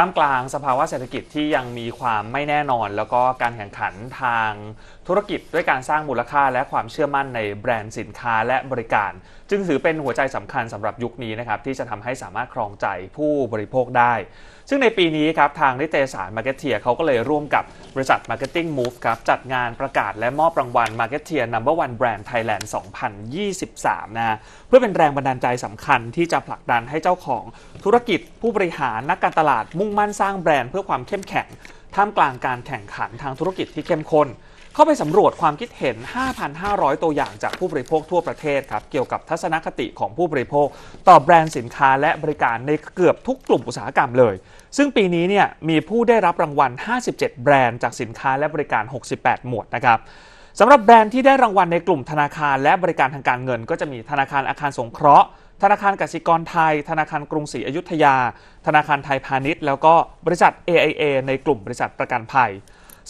ท่ามกลางสภาวะเศรษฐกิจที่ยังมีความไม่แน่นอน แล้วก็การแข่งขันทางธุรกิจด้วยการสร้างมูลค่าและความเชื่อมั่นในแบรนด์สินค้าและบริการจึงถือเป็นหัวใจสำคัญสำหรับยุคนี้นะครับที่จะทำให้สามารถครองใจผู้บริโภคได้ ซึ่งในปีนี้ครับทางนิตยสาร์เก็ตเทียเขาก็เลยร่วมกับบริษัท Marketing Move ครับจัดงานประกาศและมอบรางวัล m a r k e t e ัมเบอร์วันแบรนด์ไทยแลนด์2023 นะเพื่อเป็นแรงบันดาลใจสำคัญที่จะผลักดันให้เจ้าของธุรกิจผู้บริหารนักการตลาดมุ่งมุ่งมั่นสร้างแบรนด์เพื่อความเข้มแข็ง ท่ามกลางการแข่งขันทางธุรกิจที่เข้มข้นเข้าไปสำรวจความคิดเห็น 5,500 ตัวอย่างจากผู้บริโภคทั่วประเทศครับ เกี่ยวกับทัศนคติของผู้บริโภค ต่อแบรนด์สินค้าและบริการในเกือบทุกกลุ่มอุตสาหกรรมเลย ซึ่งปีนี้เนี่ยมีผู้ได้รับรางวัล 57 แบรนด์จากสินค้าและบริการ 68 หมวดนะครับสำหรับแบรนด์ที่ได้รางวัลในกลุ่มธนาคาร และบริการทางการเงิน ก็จะมีธนาคารอาคารสงเคราะห์ธนาคารกสิกรไทย ธนาคารกรุงศรีอยุธยา ธนาคารไทยพาณิชย์ แล้วก็บริษัท AIA ในกลุ่มบริษัทประกันภัย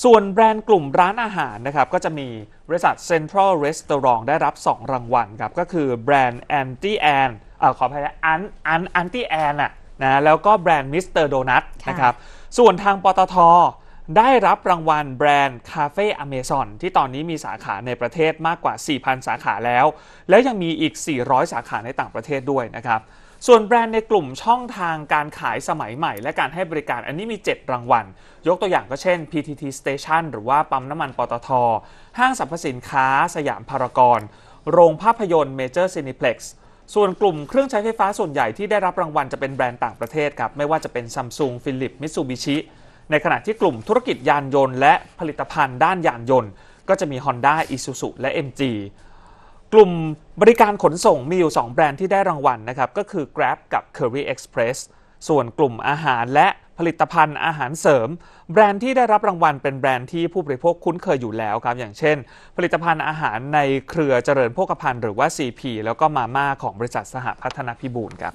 ส่วนแบรนด์กลุ่มร้านอาหารนะครับก็จะมีบริษัท Central Restaurant ได้รับ 2 รางวัลครับก็คือแบรนด์ Anti a n เอ่อขออภัยนะ อัน อัน Anti Ann อ่ะนะ แล้วก็แบรนด์ Mr. Donut นะครับ ส่วนทางปตทได้รับรางวัลแบรนด์คาเฟ่อเมซอนที่ตอนนี้มีสาขาในประเทศมากกว่า 4,000 สาขาแล้ว และยังมีอีก 400 สาขาในต่างประเทศด้วยนะครับ ส่วนแบรนด์ในกลุ่มช่องทางการขายสมัยใหม่และการให้บริการอันนี้มี 7 รางวัล ยกตัวอย่างก็เช่น PTT Station หรือว่า ปั๊มน้ำมันปตท ห้างสรรพสินค้า สยามพารากอน โรงภาพยนตร์เเมจร์ซีนิเพล็กซ์ส่วนกลุ่มเครื่องใช้ไฟฟ้าส่วนใหญ่ที่ได้รับรางวัลจะเป็นแบรนด์ต่างประเทศครับ ไม่ว่าจะเป็นซัมซุงฟิลิปมิตซูบิชิในขณะที่กลุ่มธุรกิจยานยนต์ และผลิตภัณฑ์ด้านยานยนต์ ก็จะมี Honda, Isuzu และ MG กลุ่มบริการขนส่งมีอยู่ 2 แบรนด์ที่ได้รางวัลนะครับก็คือ Grab กับ Curry Express ส่วนกลุ่มอาหารและผลิตภัณฑ์อาหารเสริม แบรนด์ที่ได้รับรางวัล เป็นแบรนด์ที่ผู้บริโภคคุ้นเคยอยู่แล้วครับอย่างเช่น ผลิตภัณฑ์อาหารในเครือเจริญโภคภัณฑ์หรือว่า CP แล้วก็มาม่าของบริษัทสหพัฒนาพิบูลครับ